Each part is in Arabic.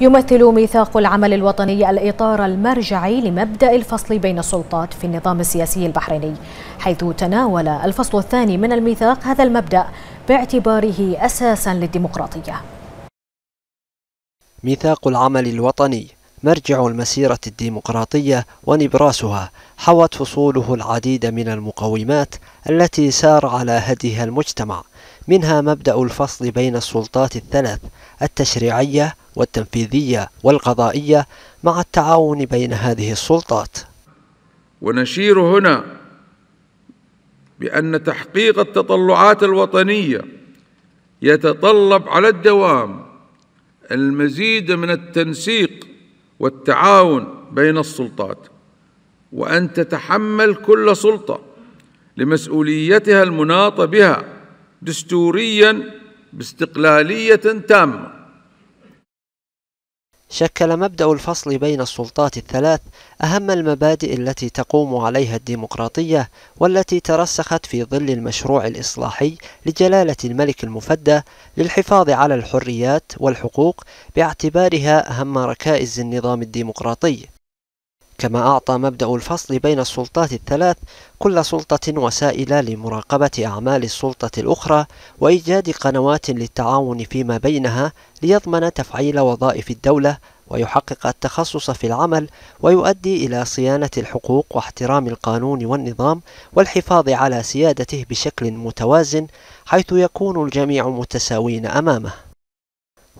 يمثل ميثاق العمل الوطني الإطار المرجعي لمبدأ الفصل بين السلطات في النظام السياسي البحريني حيث تناول الفصل الثاني من الميثاق هذا المبدأ باعتباره أساسا للديمقراطية ميثاق العمل الوطني مرجع المسيرة الديمقراطية ونبراسها حوت فصوله العديد من المقومات التي سار على هديها المجتمع منها مبدأ الفصل بين السلطات الثلاث التشريعية والتنفيذية والقضائية مع التعاون بين هذه السلطات ونشير هنا بأن تحقيق التطلعات الوطنية يتطلب على الدوام المزيد من التنسيق والتعاون بين السلطات وأن تتحمل كل سلطة لمسؤوليتها المناطة بها دستوريا باستقلالية تامة شكل مبدأ الفصل بين السلطات الثلاث أهم المبادئ التي تقوم عليها الديمقراطية والتي ترسخت في ظل المشروع الإصلاحي لجلالة الملك المفدى للحفاظ على الحريات والحقوق باعتبارها أهم ركائز النظام الديمقراطي كما أعطى مبدأ الفصل بين السلطات الثلاث كل سلطة وسائل لمراقبة أعمال السلطة الأخرى وإيجاد قنوات للتعاون فيما بينها ليضمن تفعيل وظائف الدولة ويحقق التخصص في العمل ويؤدي إلى صيانة الحقوق واحترام القانون والنظام والحفاظ على سيادته بشكل متوازن حيث يكون الجميع متساوين أمامه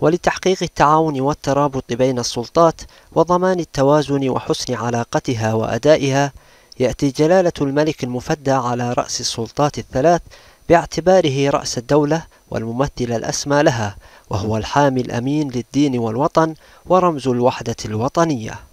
ولتحقيق التعاون والترابط بين السلطات وضمان التوازن وحسن علاقتها وأدائها يأتي جلالة الملك المفدى على رأس السلطات الثلاث باعتباره رأس الدولة والممثل الأسمى لها وهو الحامي الأمين للدين والوطن ورمز الوحدة الوطنية